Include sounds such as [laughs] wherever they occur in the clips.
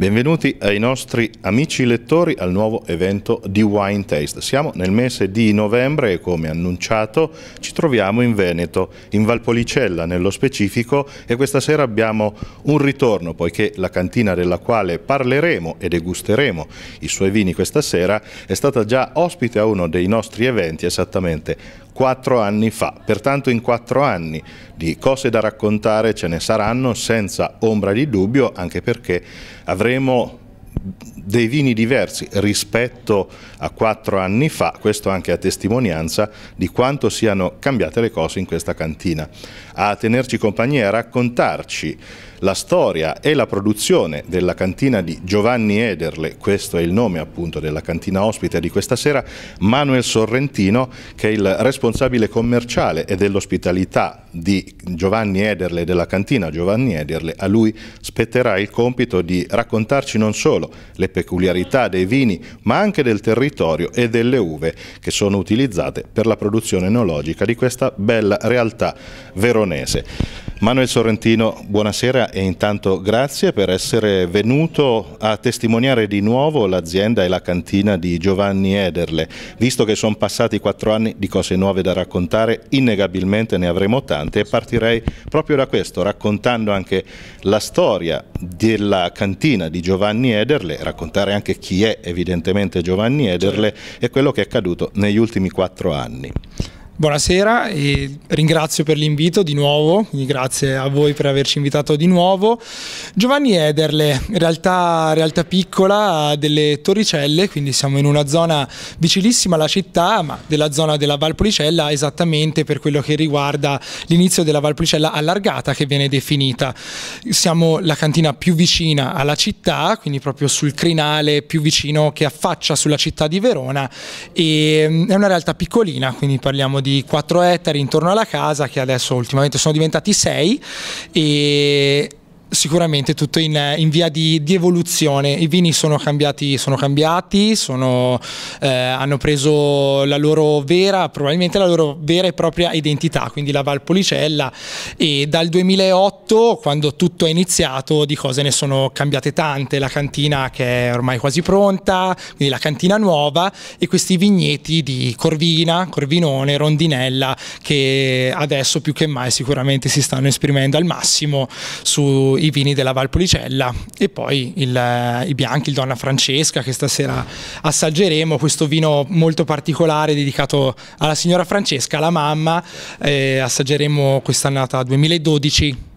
Benvenuti ai nostri amici lettori al nuovo evento di Wine Taste. Siamo nel mese di novembre e come annunciato ci troviamo in Veneto, in Valpolicella nello specifico e questa sera abbiamo un ritorno poiché la cantina della quale parleremo e degusteremo i suoi vini questa sera è stata già ospite a uno dei nostri eventi esattamente quattro anni fa. Pertanto in quattro anni di cose da raccontare ce ne saranno senza ombra di dubbio, anche perché avremo dei vini diversi rispetto a a quattro anni fa, questo anche a testimonianza di quanto siano cambiate le cose in questa cantina. A tenerci compagnia e a raccontarci la storia e la produzione della cantina di Giovanni Ederle, questo è il nome appunto della cantina ospite di questa sera, Manuel Sorrentino che è il responsabile commerciale e dell'ospitalità di Giovanni Ederle, della cantina Giovanni Ederle, a lui spetterà il compito di raccontarci non solo le peculiarità dei vini ma anche del territorio territorio e delle uve che sono utilizzate per la produzione enologica di questa bella realtà veronese. Manuel Sorrentino, buonasera e intanto grazie per essere venuto a testimoniare di nuovo l'azienda e la cantina di Giovanni Ederle. Visto che sono passati quattro anni di cose nuove da raccontare, innegabilmente ne avremo tante e partirei proprio da questo, raccontando anche la storia della cantina di Giovanni Ederle, raccontare anche chi è evidentemente Giovanni Ederle certo. e quello che è accaduto negli ultimi quattro anni. Buonasera e ringrazio per l'invito di nuovo, grazie a voi per averci invitato di nuovo. Giovanni Ederle, realtà, realtà piccola delle Torricelle, quindi siamo in una zona vicinissima alla città, ma della zona della Valpolicella esattamente per quello che riguarda l'inizio della Valpolicella allargata che viene definita. Siamo la cantina più vicina alla città, quindi proprio sul crinale più vicino che affaccia sulla città di Verona e mm, è una realtà piccolina, quindi parliamo di di 4 ettari intorno alla casa che adesso ultimamente sono diventati 6 e sicuramente tutto in, in via di, di, evoluzione, i vini sono cambiati, sono cambiati sono, eh, hanno preso la loro vera, probabilmente la loro vera e propria identità, quindi la Valpolicella e dal 2008 quando tutto è iniziato di cose ne sono cambiate tante, la cantina che è ormai quasi pronta, quindi la cantina nuova e questi vigneti di Corvina, Corvinone, Rondinella che adesso più che mai sicuramente si stanno esprimendo al massimo su i vini della Valpolicella e poi il, eh, i bianchi, il Donna Francesca che stasera assaggeremo, questo vino molto particolare dedicato alla signora Francesca, alla mamma, eh, assaggeremo quest'annata 2012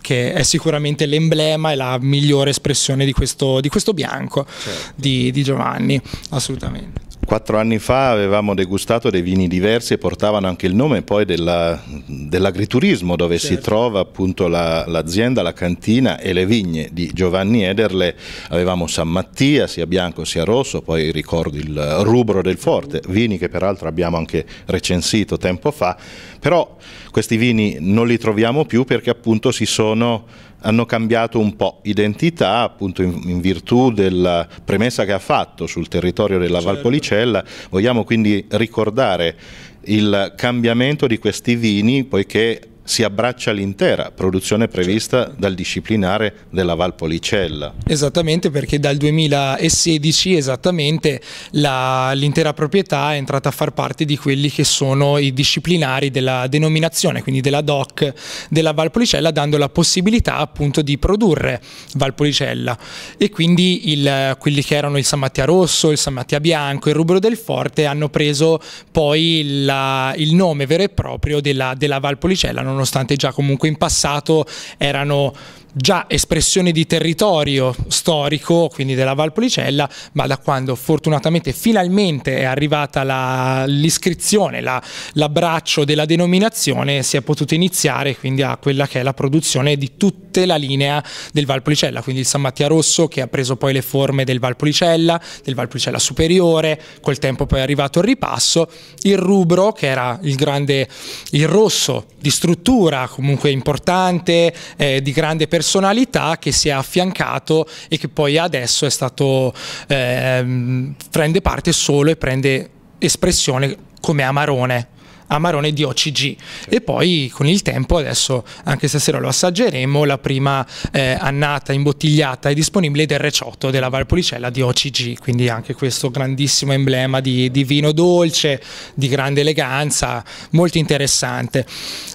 che è sicuramente l'emblema e la migliore espressione di questo, di questo bianco certo. di, di Giovanni, assolutamente. Quattro anni fa avevamo degustato dei vini diversi e portavano anche il nome poi dell'agriturismo dove certo. si trova appunto l'azienda, la, la, cantina e le vigne di Giovanni Ederle. Avevamo San Mattia, sia bianco sia rosso, poi ricordo il rubro del forte, vini che peraltro abbiamo anche recensito tempo fa, però questi vini non li troviamo più perché appunto si sono hanno cambiato un po' identità appunto in, in virtù della premessa che ha fatto sul territorio della certo. Valpolicella, vogliamo quindi ricordare il cambiamento di questi vini poiché si abbraccia l'intera produzione prevista dal disciplinare della Valpolicella. Esattamente perché dal 2016 esattamente l'intera proprietà è entrata a far parte di quelli che sono i disciplinari della denominazione, quindi della DOC della Valpolicella, dando la possibilità appunto di produrre Valpolicella e quindi il, quelli che erano il San Mattia Rosso, il San Mattia Bianco, il Rubro del Forte hanno preso poi la, il nome vero e proprio della, della Valpolicella, non nonostante già comunque in passato erano già espressione di territorio storico, quindi della Valpolicella, ma da quando fortunatamente finalmente è arrivata l'iscrizione, la, l'abbraccio della denominazione, si è potuto iniziare quindi a quella che è la produzione di tutta la linea del Valpolicella, quindi il San Mattia Rosso che ha preso poi le forme del Valpolicella, del Valpolicella superiore, col tempo poi è arrivato il ripasso, il rubro che era il grande, il rosso di struttura comunque importante, eh, di grande percorso, personalità che si è affiancato e che poi adesso è stato, eh, prende parte solo e prende espressione come Amarone. Amarone di OCG sì. e poi con il tempo adesso anche stasera lo assaggeremo la prima eh, annata imbottigliata e disponibile del Reciotto della Valpolicella di OCG quindi anche questo grandissimo emblema di, di vino dolce di grande eleganza molto interessante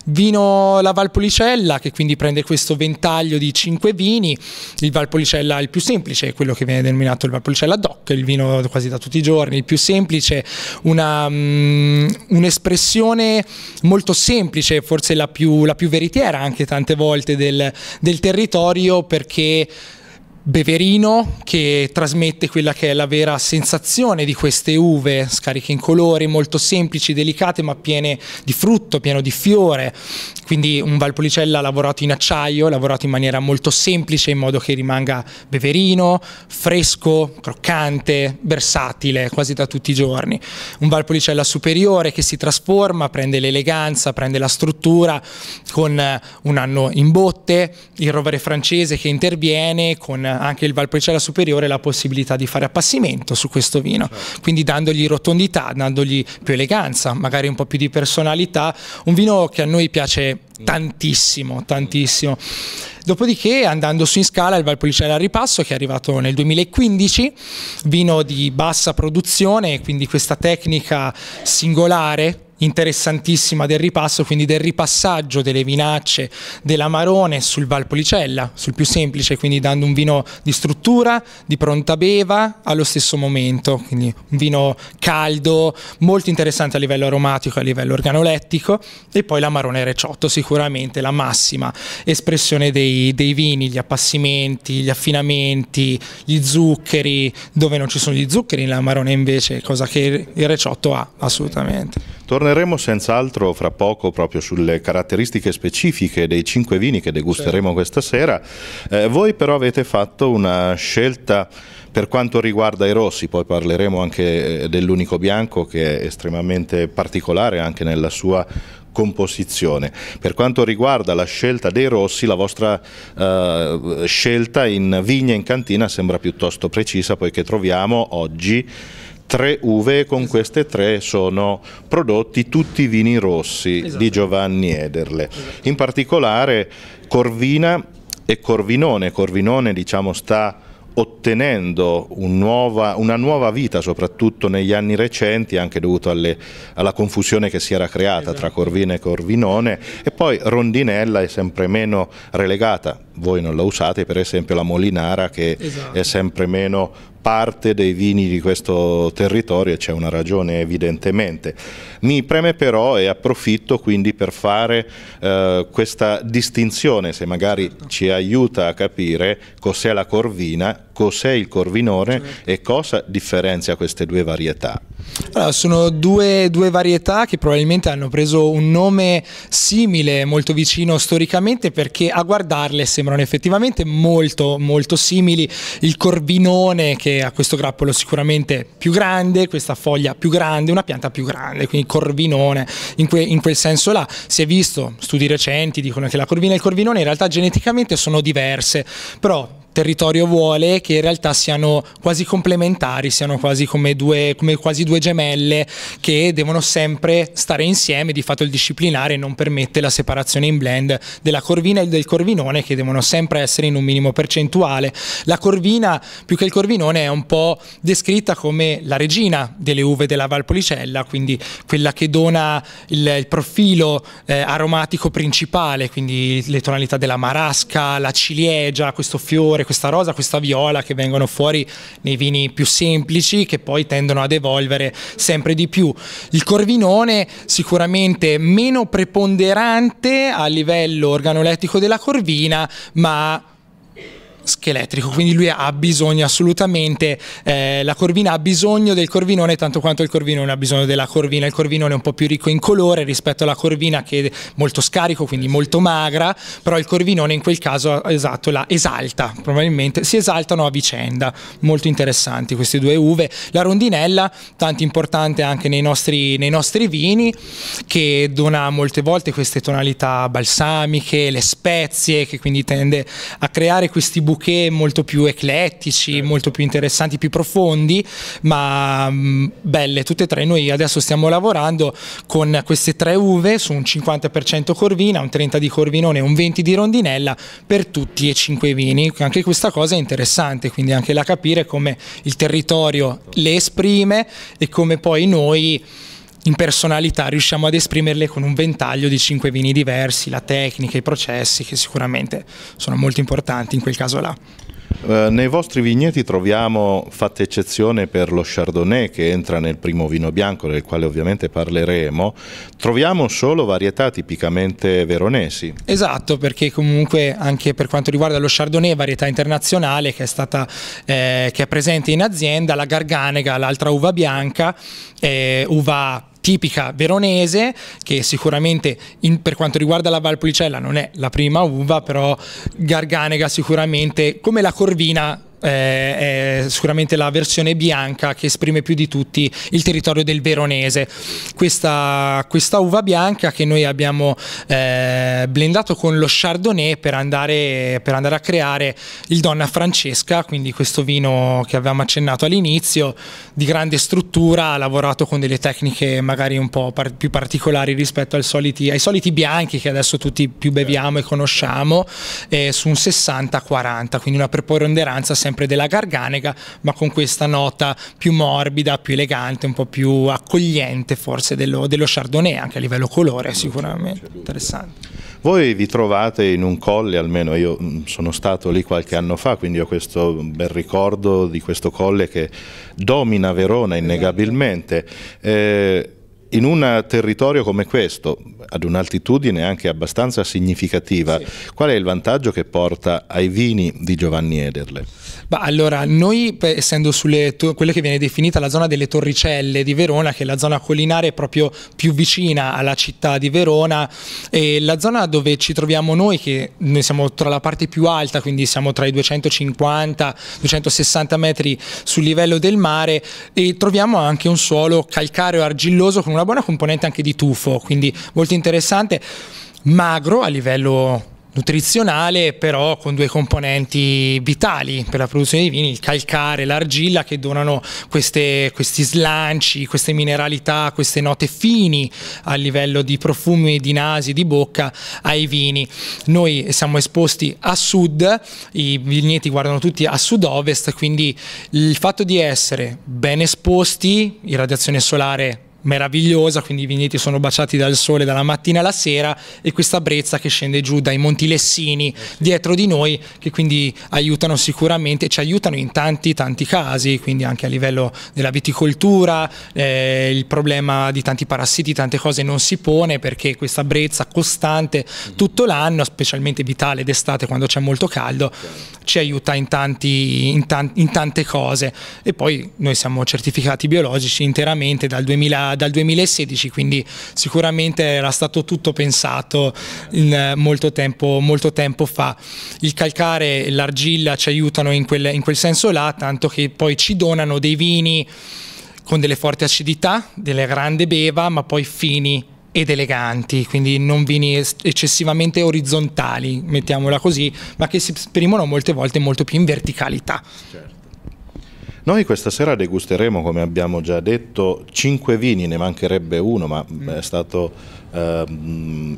vino la Valpolicella che quindi prende questo ventaglio di 5 vini il Valpolicella il più semplice quello che viene denominato il Valpolicella DOC il vino quasi da tutti i giorni il più semplice mm, un'espressione descrizione molto semplice, forse la più, la più veritiera anche tante volte del, del territorio perché Beverino che trasmette quella che è la vera sensazione di queste uve, scariche in colori molto semplici, delicate ma piene di frutto, pieno di fiore, quindi un Valpolicella lavorato in acciaio, lavorato in maniera molto semplice in modo che rimanga beverino, fresco, croccante, versatile quasi da tutti i giorni. Un Valpolicella superiore che si trasforma, prende l'eleganza, prende la struttura con un anno in botte, il rovere francese che interviene con anche il Valpolicella superiore la possibilità di fare appassimento su questo vino, certo. quindi dandogli rotondità, dandogli più eleganza, magari un po' più di personalità, un vino che a noi piace tantissimo, tantissimo. Dopodiché andando su in scala il Valpolicella ripasso che è arrivato nel 2015, vino di bassa produzione, quindi questa tecnica singolare interessantissima del ripasso, quindi del ripassaggio delle vinacce dell'Amarone sul Valpolicella, sul più semplice, quindi dando un vino di struttura, di pronta beva allo stesso momento, quindi un vino caldo, molto interessante a livello aromatico, a livello organolettico e poi l'Amarone Reciotto, sicuramente la massima espressione dei, dei vini, gli appassimenti, gli affinamenti, gli zuccheri, dove non ci sono gli zuccheri, l'Amarone invece, cosa che il Reciotto ha assolutamente. Torneremo senz'altro fra poco proprio sulle caratteristiche specifiche dei cinque vini che degusteremo certo. questa sera. Eh, voi però avete fatto una scelta per quanto riguarda i rossi, poi parleremo anche eh, dell'unico bianco che è estremamente particolare anche nella sua composizione. Per quanto riguarda la scelta dei rossi, la vostra eh, scelta in vigna e in cantina sembra piuttosto precisa poiché troviamo oggi tre uve con queste tre sono prodotti tutti i vini rossi esatto. di Giovanni Ederle. Esatto. In particolare Corvina e Corvinone. Corvinone diciamo, sta ottenendo un nuova, una nuova vita, soprattutto negli anni recenti, anche dovuto alle, alla confusione che si era creata tra esatto. Corvina e Corvinone, e poi Rondinella è sempre meno relegata voi non la usate, per esempio la Molinara che esatto. è sempre meno parte dei vini di questo territorio e c'è una ragione evidentemente. Mi preme però e approfitto quindi per fare eh, questa distinzione, se magari certo. ci aiuta a capire cos'è la corvina, cos'è il corvinone certo. e cosa differenzia queste due varietà. Allora, sono due, due, varietà che probabilmente hanno preso un nome simile, molto vicino storicamente, perché a guardarle sembrano effettivamente molto, molto simili. Il corvinone, che ha questo grappolo sicuramente più grande, questa foglia più grande, una pianta più grande, quindi corvinone, in, que, in quel senso là. Si è visto, studi recenti dicono che la corvina e il corvinone in realtà geneticamente sono diverse, però territorio vuole, che in realtà siano quasi complementari, siano quasi come, due, come quasi due gemelle che devono sempre stare insieme, di fatto il disciplinare non permette la separazione in blend della corvina e del corvinone che devono sempre essere in un minimo percentuale. La corvina più che il corvinone è un po' descritta come la regina delle uve della Valpolicella, quindi quella che dona il, il profilo eh, aromatico principale, quindi le tonalità della marasca, la ciliegia, questo fiore, questa rosa, questa viola che vengono fuori nei vini più semplici che poi tendono ad evolvere sempre di più. Il corvinone sicuramente meno preponderante a livello organolettico della corvina, ma scheletrico, quindi lui ha bisogno assolutamente, eh, la corvina ha bisogno del corvinone tanto quanto il corvinone ha bisogno della corvina, il corvinone è un po' più ricco in colore rispetto alla corvina che è molto scarico, quindi molto magra, però il corvinone in quel caso esatto, la esalta, probabilmente si esaltano a vicenda, molto interessanti queste due uve, la rondinella tanto importante anche nei nostri, nei nostri vini che dona molte volte queste tonalità balsamiche, le spezie che quindi tende a creare questi buchi bouquet molto più eclettici, certo. molto più interessanti, più profondi, ma mh, mm, belle tutte e tre. Noi adesso stiamo lavorando con queste tre uve su un 50% corvina, un 30% di corvinone e un 20% di rondinella per tutti e cinque i vini. Anche questa cosa è interessante, quindi anche da capire come il territorio le esprime e come poi noi in personalità riusciamo ad esprimerle con un ventaglio di cinque vini diversi, la tecnica, i processi che sicuramente sono molto importanti in quel caso là. Eh, nei vostri vigneti troviamo, fatta eccezione per lo Chardonnay che entra nel primo vino bianco del quale ovviamente parleremo, troviamo solo varietà tipicamente veronesi. Esatto, perché comunque anche per quanto riguarda lo Chardonnay, varietà internazionale che è, stata, eh, che è presente in azienda, la Garganega, l'altra uva bianca, eh, uva tipica veronese che sicuramente in, per quanto riguarda la Valpolicella non è la prima uva però Garganega sicuramente come la Corvina eh, è sicuramente la versione bianca che esprime più di tutti il territorio del Veronese. Questa, questa uva bianca che noi abbiamo eh, blendato con lo Chardonnay per andare, per andare a creare il Donna Francesca, quindi questo vino che avevamo accennato all'inizio, di grande struttura, lavorato con delle tecniche magari un po' par più particolari rispetto soliti, ai soliti bianchi che adesso tutti più beviamo e conosciamo, eh, su un 60-40, quindi una preponderanza sempre sempre della Garganega, ma con questa nota più morbida, più elegante, un po' più accogliente forse dello, dello Chardonnay, anche a livello colore sicuramente interessante. Voi vi trovate in un colle, almeno io mm, sono stato lì qualche anno fa, quindi ho questo bel ricordo di questo colle che domina Verona innegabilmente. Eh, in un territorio come questo, ad un'altitudine anche abbastanza significativa, sì. qual è il vantaggio che porta ai vini di Giovanni Ederle? Bah, allora, noi essendo sulle to- quella che viene definita la zona delle Torricelle di Verona, che è la zona collinare proprio più vicina alla città di Verona, e la zona dove ci troviamo noi, che noi siamo tra la parte più alta, quindi siamo tra i 250-260 metri sul livello del mare, e troviamo anche un suolo calcareo argilloso con una buona componente anche di tufo, quindi molto interessante, magro a livello nutrizionale però con due componenti vitali per la produzione dei vini, il calcare e l'argilla che donano queste, questi slanci, queste mineralità, queste note fini a livello di profumi, di nasi, di bocca ai vini. Noi siamo esposti a sud, i vigneti guardano tutti a sud-ovest, quindi il fatto di essere ben esposti, irradiazione solare meravigliosa, quindi i vigneti sono baciati dal sole dalla mattina alla sera e questa brezza che scende giù dai Monti Lessini dietro di noi che quindi aiutano sicuramente, ci aiutano in tanti tanti casi, quindi anche a livello della viticoltura, eh, il problema di tanti parassiti, tante cose non si pone perché questa brezza costante tutto l'anno, specialmente vitale d'estate quando c'è molto caldo, ci aiuta in, tanti, in, tan in tante cose e poi noi siamo certificati biologici interamente dal 2000 dal 2016, quindi sicuramente era stato tutto pensato in, molto, tempo, molto tempo fa. Il calcare e l'argilla ci aiutano in quel, in quel senso là, tanto che poi ci donano dei vini con delle forti acidità, delle grande beva, ma poi fini ed eleganti, quindi non vini eccessivamente orizzontali, mettiamola così, ma che si esprimono molte volte molto più in verticalità. Certo. Noi questa sera degusteremo, come abbiamo già detto, cinque vini, ne mancherebbe uno, ma mm. Eh, è stato eh,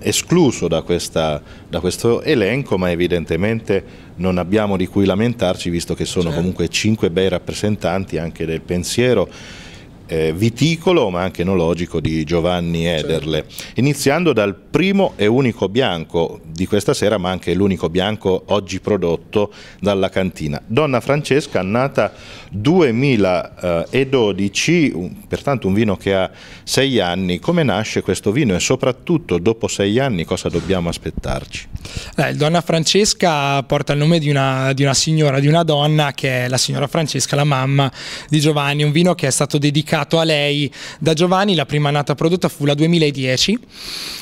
escluso da, questa, da, questo elenco, ma evidentemente non abbiamo di cui lamentarci, visto che sono certo. comunque cinque bei rappresentanti anche del pensiero eh, viticolo ma anche enologico di Giovanni certo. Ederle, certo. iniziando dal primo e unico bianco di questa sera ma anche l'unico bianco oggi prodotto dalla cantina. Donna Francesca, nata 2012, pertanto un vino che ha sei anni, come nasce questo vino e soprattutto dopo sei anni cosa dobbiamo aspettarci? Eh, Donna Francesca porta il nome di una, di una signora, di una donna che è la signora Francesca, la mamma di Giovanni, un vino che è stato dedicato dedicato a lei da Giovanni, la prima annata prodotta fu la 2010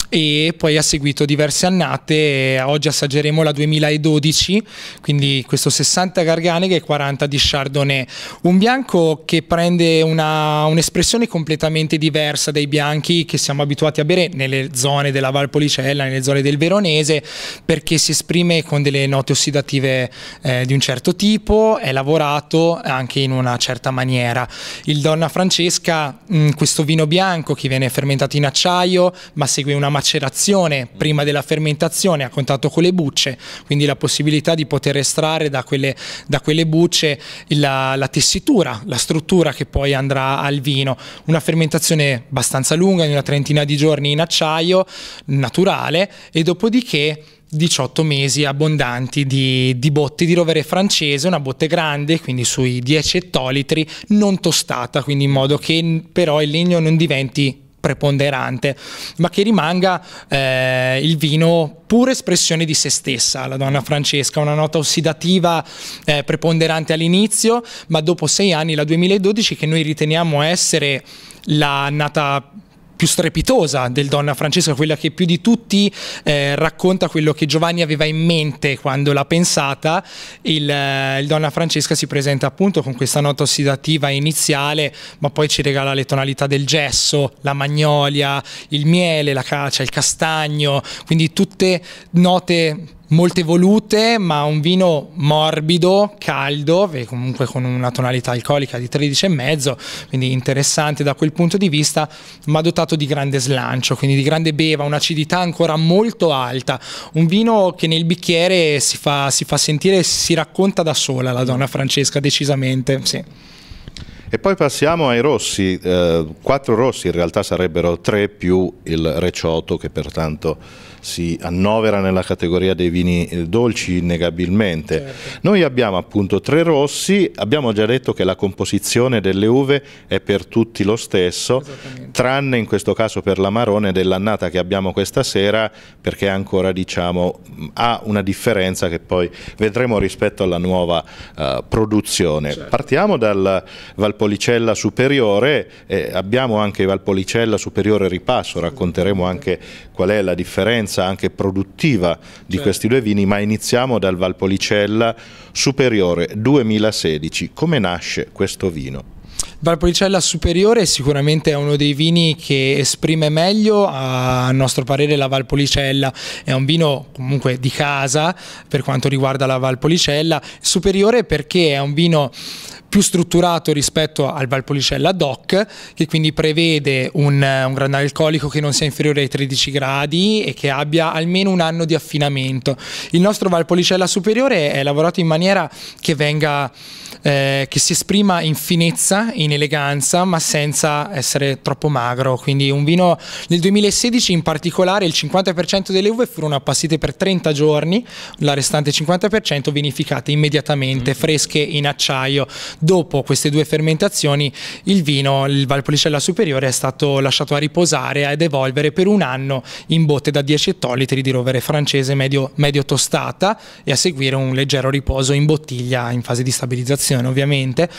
e poi ha seguito diverse annate, oggi assaggeremo la 2012, quindi questo 60 Garganega e 40 di Chardonnay, un bianco che prende un'espressione completamente diversa dai bianchi che siamo abituati a bere nelle zone della Valpolicella, nelle zone del Veronese, perché si esprime con delle note ossidative eh, di un certo tipo, è lavorato anche in una certa maniera. Il Donna Francesca Francesca mh, mm, questo vino bianco che viene fermentato in acciaio ma segue una macerazione prima della fermentazione a contatto con le bucce, quindi la possibilità di poter estrarre da quelle, da quelle bucce la, la, tessitura, la struttura che poi andrà al vino. Una fermentazione abbastanza lunga, di una trentina di giorni in acciaio, naturale e dopodiché 18 mesi abbondanti di, di botti di rovere francese, una botte grande, quindi sui 10 ettolitri, non tostata, quindi in modo che però il legno non diventi preponderante, ma che rimanga eh, il vino pura espressione di se stessa, la donna Francesca, una nota ossidativa eh, preponderante all'inizio, ma dopo sei anni, la 2012, che noi riteniamo essere la nata più strepitosa del Donna Francesca, quella che più di tutti eh, racconta quello che Giovanni aveva in mente quando l'ha pensata, il, eh, il, Donna Francesca si presenta appunto con questa nota ossidativa iniziale, ma poi ci regala le tonalità del gesso, la magnolia, il miele, la cacia, cioè il castagno, quindi tutte note molte volute, ma un vino morbido, caldo, comunque con una tonalità alcolica di 13,5, quindi interessante da quel punto di vista, ma dotato di grande slancio, quindi di grande beva, un'acidità ancora molto alta, un vino che nel bicchiere si fa, si fa sentire, si racconta da sola la donna Francesca, decisamente, sì. E poi passiamo ai rossi, eh, quattro rossi in realtà sarebbero tre più il Recioto che pertanto si annovera nella categoria dei vini eh, dolci innegabilmente. Certo. Noi abbiamo appunto tre rossi, abbiamo già detto che la composizione delle uve è per tutti lo stesso, tranne in questo caso per l'amarone dell'annata che abbiamo questa sera perché ancora diciamo mm, ha una differenza che poi vedremo rispetto alla nuova uh, produzione. Certo. Partiamo dal Valpolicella superiore, eh, abbiamo anche Valpolicella superiore ripasso, racconteremo anche qual è la differenza differenza anche produttiva di certo. questi due vini, ma iniziamo dal Valpolicella superiore 2016. Come nasce questo vino? Valpolicella Superiore sicuramente è uno dei vini che esprime meglio a nostro parere la Valpolicella, è un vino comunque di casa per quanto riguarda la Valpolicella, superiore perché è un vino più strutturato rispetto al Valpolicella DOC che quindi prevede un, un grande alcolico che non sia inferiore ai 13 gradi e che abbia almeno un anno di affinamento. Il nostro Valpolicella superiore è lavorato in maniera che venga eh, che si esprima in finezza, in eleganza ma senza essere troppo magro, quindi un vino nel 2016 in particolare il 50% delle uve furono appassite per 30 giorni, la restante 50% vinificate immediatamente, mm -hmm. fresche in acciaio. Dopo queste due fermentazioni il vino, il Valpolicella superiore è stato lasciato a riposare ed evolvere per un anno in botte da 10 ettolitri di rovere francese medio, medio tostata e a seguire un leggero riposo in bottiglia in fase di stabilizzazione ovviamente.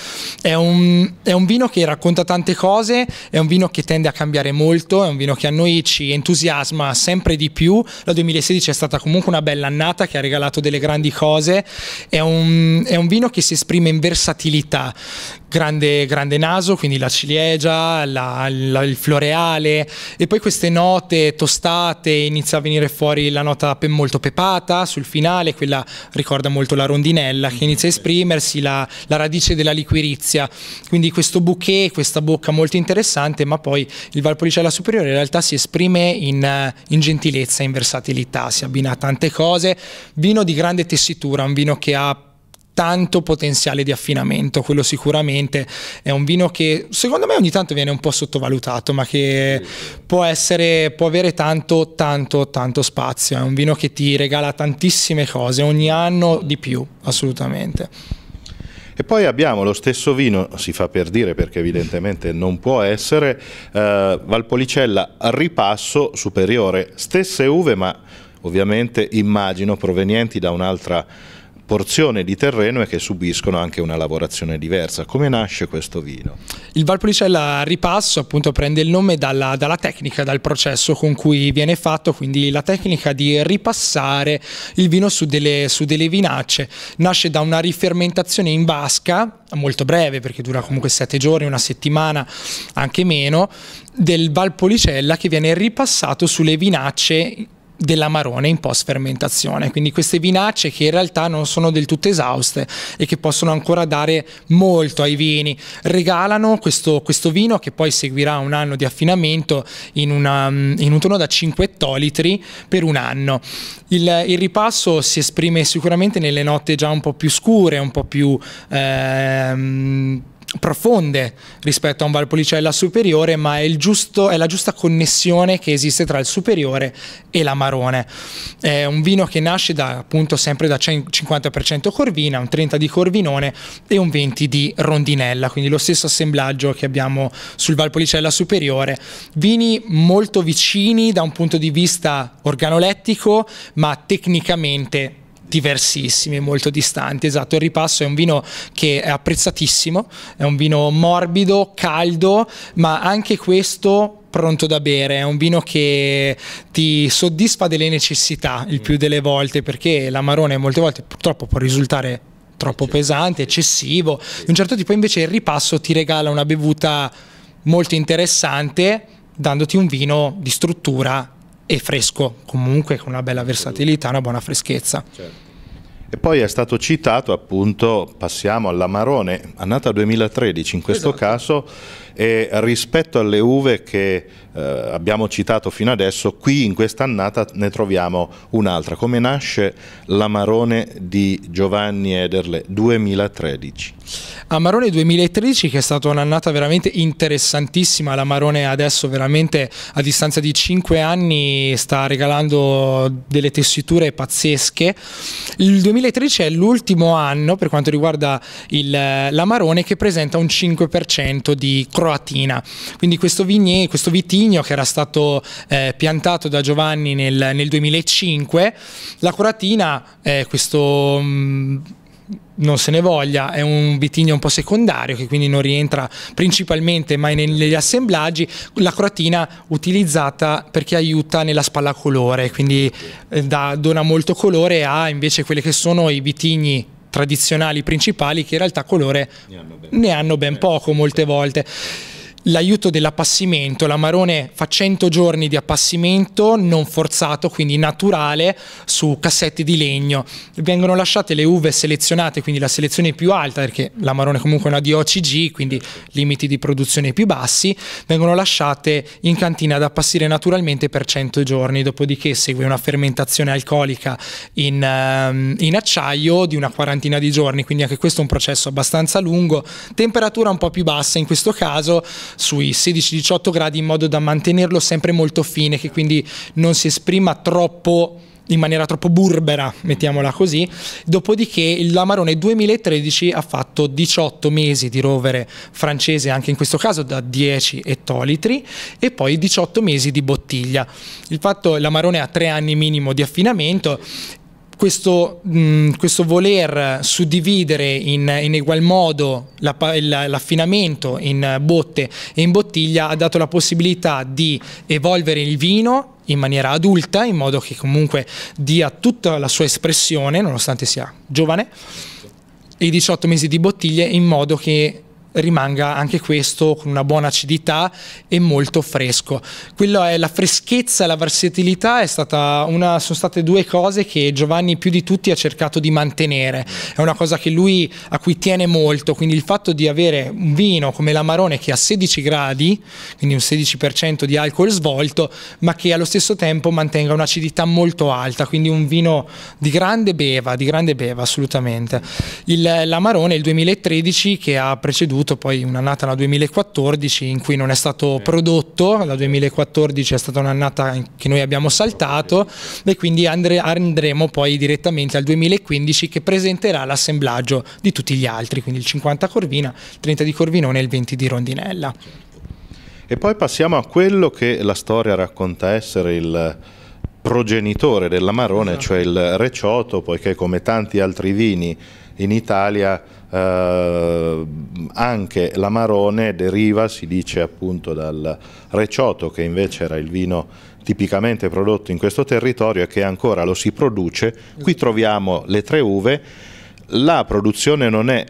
È un, è un un vino che racconta tante cose, è un vino che tende a cambiare molto, è un vino che a noi ci entusiasma sempre di più. La 2016 è stata comunque una bella annata che ha regalato delle grandi cose, è un, è un vino che si esprime in versatilità, Grande, grande, naso, quindi la ciliegia, la, la, il floreale e poi queste note tostate, inizia a venire fuori la nota pe molto pepata sul finale, quella ricorda molto la rondinella che inizia a mm-hmm. esprimersi, la, la, radice della liquirizia, quindi questo bouquet, questa bocca molto interessante, ma poi il Valpolicella superiore in realtà si esprime in, eh, in gentilezza, in versatilità, si abbina a tante cose, vino di grande tessitura, un vino che ha tanto potenziale di affinamento, quello sicuramente è un vino che secondo me ogni tanto viene un po' sottovalutato, ma che può essere può avere tanto tanto tanto spazio, è un vino che ti regala tantissime cose ogni anno di più, assolutamente. E poi abbiamo lo stesso vino, si fa per dire perché evidentemente non può essere, eh, Valpolicella ripasso superiore, stesse uve ma ovviamente immagino provenienti da un'altra porzione di terreno e che subiscono anche una lavorazione diversa. Come nasce questo vino? Il Valpolicella ripasso appunto prende il nome dalla, dalla tecnica, dal processo con cui viene fatto, quindi la tecnica di ripassare il vino su delle, su delle vinacce. Nasce da una rifermentazione in vasca, molto breve perché dura comunque sette giorni, una settimana, anche meno, del Valpolicella che viene ripassato sulle vinacce dell'amarone in post fermentazione quindi queste vinacce che in realtà non sono del tutto esauste e che possono ancora dare molto ai vini regalano questo, questo vino che poi seguirà un anno di affinamento in, una, mm, in un tono da 5 ettolitri per un anno il, il, ripasso si esprime sicuramente nelle note già un po' più scure un po' più ehm, profonde rispetto a un Valpolicella superiore, ma è, giusto, è, la giusta connessione che esiste tra il superiore e l'amarone. È un vino che nasce da, appunto sempre da 50% corvina, un 30% di corvinone e un 20% di rondinella, quindi lo stesso assemblaggio che abbiamo sul Valpolicella superiore. Vini molto vicini da un punto di vista organolettico, ma tecnicamente diversissimi, molto distanti. Esatto, il ripasso è un vino che è apprezzatissimo, è un vino morbido, caldo, ma anche questo pronto da bere, è un vino che ti soddisfa delle necessità il più mm. delle volte perché l'amarone molte volte purtroppo può risultare troppo pesante, eccessivo. Di un certo tipo invece il ripasso ti regala una bevuta molto interessante dandoti un vino di struttura e fresco, comunque con una bella versatilità, una buona freschezza. Certo. E poi è stato citato appunto, passiamo all'Amarone, annata 2013 in questo esatto. caso, e rispetto alle uve che eh, abbiamo citato fino adesso, qui in questa annata ne troviamo un'altra. Come nasce l'Amarone di Giovanni Ederle 2013? Amarone 2013 che è stata un'annata veramente interessantissima, l'Amarone adesso veramente a distanza di 5 anni sta regalando delle tessiture pazzesche. Il 2013 è l'ultimo anno per quanto riguarda l'Amarone che presenta un 5% di croatina, quindi questo, vigne, questo vitino ordigno che era stato eh, piantato da Giovanni nel, nel 2005. La Coratina, eh, questo... Mh, mm, non se ne voglia, è un vitigno un po' secondario che quindi non rientra principalmente mai negli assemblaggi, la Coratina utilizzata perché aiuta nella spalla colore, quindi eh, da, dona molto colore a invece quelli che sono i vitigni tradizionali principali che in realtà colore ne hanno ben, ne hanno ben poco molte volte l'aiuto dell'appassimento, l'amarone fa 100 giorni di appassimento non forzato, quindi naturale, su cassetti di legno. Vengono lasciate le uve selezionate, quindi la selezione più alta, perché l'amarone comunque è una DOCG, quindi limiti di produzione più bassi, vengono lasciate in cantina ad appassire naturalmente per 100 giorni, dopodiché segue una fermentazione alcolica in, ehm, in acciaio di una quarantina di giorni, quindi anche questo è un processo abbastanza lungo, temperatura un po' più bassa in questo caso, sui 16-18 gradi in modo da mantenerlo sempre molto fine, che quindi non si esprima troppo in maniera troppo burbera, mettiamola così. Dopodiché il l'Amarone 2013 ha fatto 18 mesi di rovere francese, anche in questo caso da 10 ettolitri, e poi 18 mesi di bottiglia. Il fatto è che l'Amarone ha tre anni minimo di affinamento questo, mh, mm, questo, voler suddividere in, in egual modo l'affinamento in botte e in bottiglia ha dato la possibilità di evolvere il vino in maniera adulta, in modo che comunque dia tutta la sua espressione, nonostante sia giovane, e 18 mesi di bottiglie, in modo che rimanga anche questo con una buona acidità e molto fresco. Quello è la freschezza e la versatilità è stata una, sono state due cose che Giovanni più di tutti ha cercato di mantenere. È una cosa che lui a cui tiene molto, quindi il fatto di avere un vino come l'Amarone che ha 16 gradi, quindi un 16% di alcol svolto, ma che allo stesso tempo mantenga un'acidità molto alta, quindi un vino di grande beva, di grande beva assolutamente. Il, l'Amarone il 2013 che ha preceduto avuto poi un'annata, la 2014, in cui non è stato prodotto, la 2014 è stata un'annata che noi abbiamo saltato e quindi andre, andremo poi direttamente al 2015 che presenterà l'assemblaggio di tutti gli altri, quindi il 50 Corvina, 30 di Corvinone e il 20 di Rondinella. E poi passiamo a quello che la storia racconta essere il progenitore dell'Amarone, esatto. cioè il Recioto, poiché come tanti altri vini in Italia eh, anche l'amarone deriva, si dice appunto, dal recioto che invece era il vino tipicamente prodotto in questo territorio e che ancora lo si produce. Qui troviamo le tre uve, la produzione non è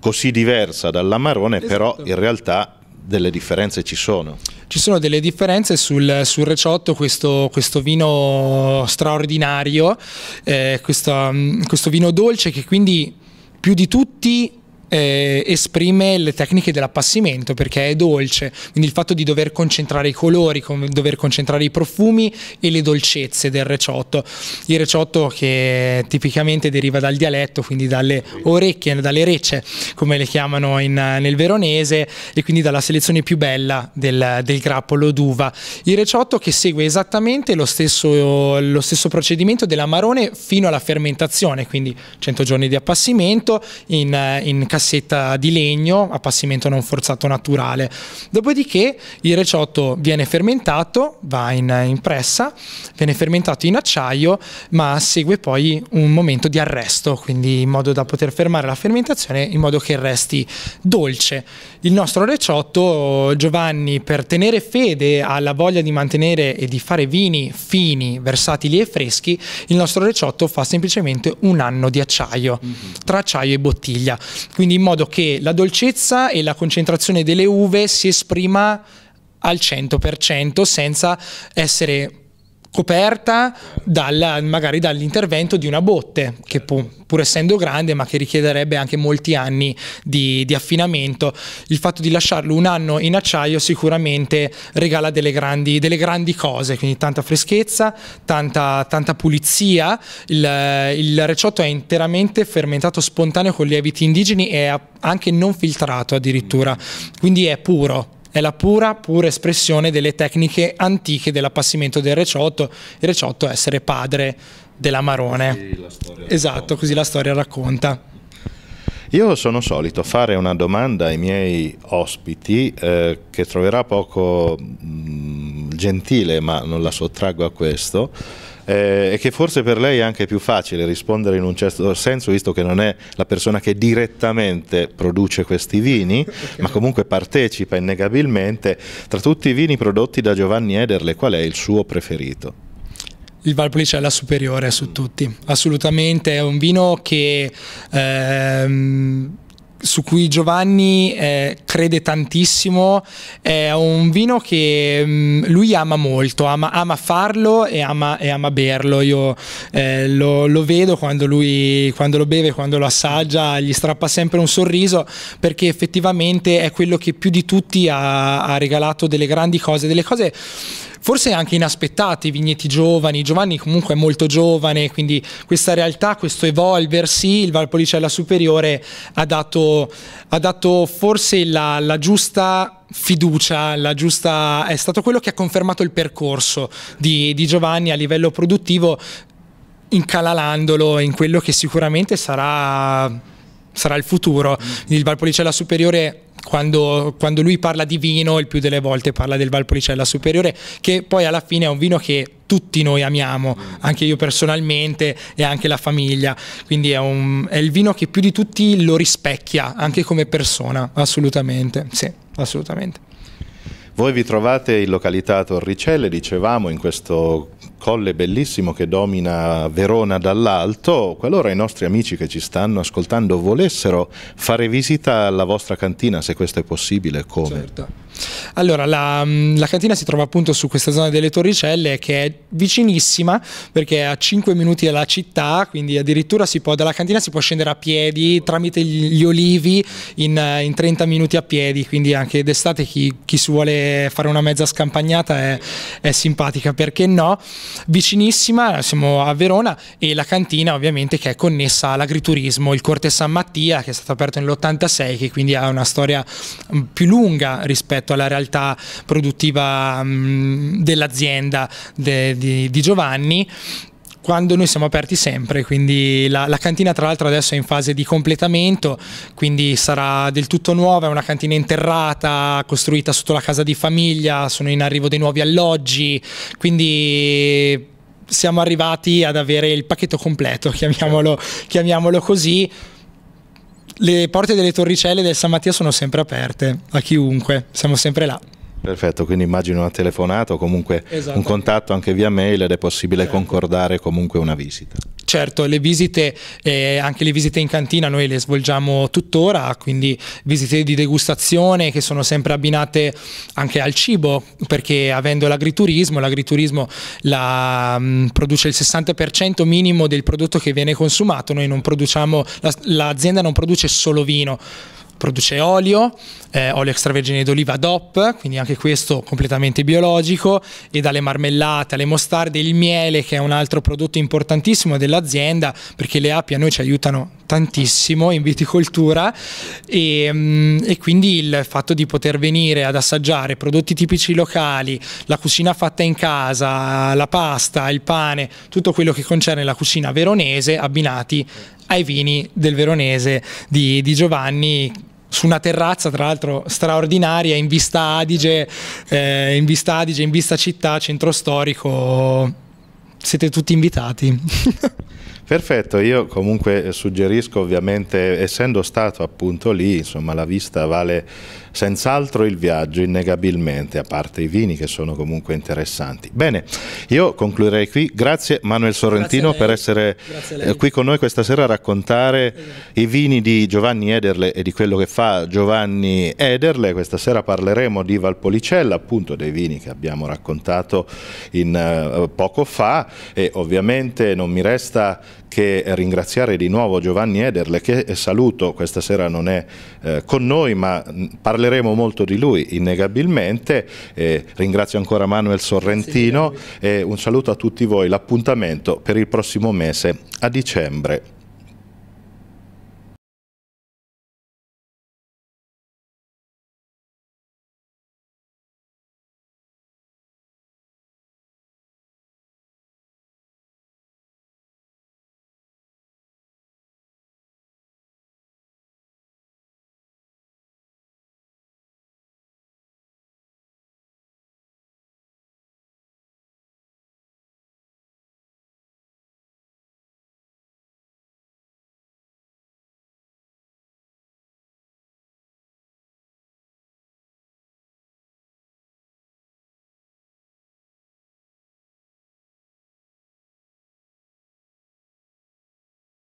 così diversa dall'amarone, esatto. però in realtà delle differenze ci sono. Ci sono delle differenze sul, sul Reciotto, questo, questo, vino straordinario, eh, questo, mm, questo vino dolce che quindi più di tutti eh, esprime le tecniche dell'appassimento perché è dolce, quindi il fatto di dover concentrare i colori, con, dover concentrare i profumi e le dolcezze del reciotto. Il reciotto che tipicamente deriva dal dialetto, quindi dalle orecchie, dalle recce, come le chiamano in, nel veronese, e quindi dalla selezione più bella del, del grappolo d'uva. Il reciotto che segue esattamente lo stesso, lo stesso procedimento dell'amarone fino alla fermentazione, quindi 100 giorni di appassimento in, in cassetta di legno a passimento non forzato naturale. Dopodiché il reciotto viene fermentato, va in, in pressa, viene fermentato in acciaio, ma segue poi un momento di arresto, quindi in modo da poter fermare la fermentazione in modo che resti dolce. Il nostro Reciotto, Giovanni, per tenere fede alla voglia di mantenere e di fare vini fini, versatili e freschi, il nostro Reciotto fa semplicemente un anno di acciaio, mm -hmm. tra acciaio e bottiglia, quindi in modo che la dolcezza e la concentrazione delle uve si esprima al 100% senza essere coperta dal, magari dall'intervento di una botte che pu, pur essendo grande ma che richiederebbe anche molti anni di, di, affinamento il fatto di lasciarlo un anno in acciaio sicuramente regala delle grandi, delle grandi cose quindi tanta freschezza tanta, tanta pulizia il, il, recciotto è interamente fermentato spontaneo con lieviti indigeni e anche non filtrato addirittura quindi è puro è la pura, pura espressione delle tecniche antiche dell'appassimento del reciotto, il reciotto è essere padre dell'amarone. Così esatto, racconta. così la storia racconta. Io sono solito fare una domanda ai miei ospiti eh, che troverà poco mh, mm, gentile, ma non la sottraggo a questo eh, e che forse per lei è anche più facile rispondere in un certo senso, visto che non è la persona che direttamente produce questi vini, ma comunque partecipa innegabilmente tra tutti i vini prodotti da Giovanni Ederle, qual è il suo preferito? Il Valpolicella superiore su tutti, assolutamente, è un vino che... Ehm su cui Giovanni eh, crede tantissimo, è un vino che mh, mm, lui ama molto, ama, ama farlo e ama, e ama, berlo. Io eh, lo, lo, vedo quando lui quando lo beve, quando lo assaggia, gli strappa sempre un sorriso perché effettivamente è quello che più di tutti ha, ha regalato delle grandi cose, delle cose forse anche inaspettati, Vigneti giovani, Giovanni comunque è molto giovane, quindi questa realtà, questo evolversi, il Valpolicella Superiore ha dato, ha dato forse la, la giusta fiducia, la giusta è stato quello che ha confermato il percorso di, di, Giovanni a livello produttivo incalalandolo in quello che sicuramente sarà sarà il futuro. Mm. Il Valpolicella Superiore quando, quando, lui parla di vino, il più delle volte parla del Valpolicella Superiore, che poi alla fine è un vino che tutti noi amiamo, mm. anche io personalmente e anche la famiglia. Quindi è, un, è il vino che più di tutti lo rispecchia, anche come persona, assolutamente. Sì, assolutamente. Voi vi trovate in località Torricelle, dicevamo, in questo colle bellissimo che domina Verona dall'alto, qualora i nostri amici che ci stanno ascoltando volessero fare visita alla vostra cantina, se questo è possibile, come? Certo. Allora, la, mm, la, cantina si trova appunto su questa zona delle Torricelle che è vicinissima perché è a 5 minuti dalla città, quindi addirittura si può, dalla cantina si può scendere a piedi tramite gli olivi in, in 30 minuti a piedi, quindi anche d'estate chi, chi si vuole fare una mezza scampagnata è, è simpatica, perché no? vicinissima, siamo a Verona e la cantina ovviamente che è connessa all'agriturismo, il Corte San Mattia che è stato aperto nell'86 che quindi ha una storia mm, più lunga rispetto alla realtà produttiva mm, dell'azienda de, di, di Giovanni quando noi siamo aperti sempre, quindi la, la cantina tra l'altro adesso è in fase di completamento, quindi sarà del tutto nuova, è una cantina interrata, costruita sotto la casa di famiglia, sono in arrivo dei nuovi alloggi, quindi siamo arrivati ad avere il pacchetto completo, [laughs] chiamiamolo, chiamiamolo così. Le porte delle torricelle del San Mattia sono sempre aperte a chiunque, siamo sempre là. Perfetto, quindi immagino una telefonata o comunque un contatto anche via mail ed è possibile certo. concordare comunque una visita. Certo, le visite, eh, anche le visite in cantina noi le svolgiamo tuttora, quindi visite di degustazione che sono sempre abbinate anche al cibo, perché avendo l'agriturismo, l'agriturismo la, mh, mm, produce il 60% minimo del prodotto che viene consumato, noi non produciamo, l'azienda non produce solo vino produce olio, eh, olio extravergine d'oliva DOP, quindi anche questo completamente biologico, e dalle marmellate alle mostarde, il miele che è un altro prodotto importantissimo dell'azienda perché le api a noi ci aiutano tantissimo in viticoltura e, mm, e quindi il fatto di poter venire ad assaggiare prodotti tipici locali, la cucina fatta in casa, la pasta, il pane, tutto quello che concerne la cucina veronese abbinati ai vini del veronese di, di Giovanni su una terrazza tra l'altro straordinaria in vista Adige, eh, in vista Adige, in vista città, centro storico. Siete tutti invitati. [laughs] Perfetto, io comunque suggerisco ovviamente, essendo stato appunto lì, insomma la vista vale Senz'altro il viaggio, innegabilmente, a parte i vini che sono comunque interessanti. Bene, io concluderei qui. Grazie Manuel Sorrentino per essere eh, qui con noi questa sera a raccontare i vini di Giovanni Ederle e di quello che fa Giovanni Ederle. Questa sera parleremo di Valpolicella, appunto dei vini che abbiamo raccontato in, uh, poco fa e ovviamente non mi resta che ringraziare di nuovo Giovanni Ederle che eh, saluto, questa sera non è eh, con noi ma parliamo parleremo molto di lui innegabilmente, eh, ringrazio ancora Manuel Sorrentino sì, e un saluto a tutti voi, l'appuntamento per il prossimo mese a dicembre.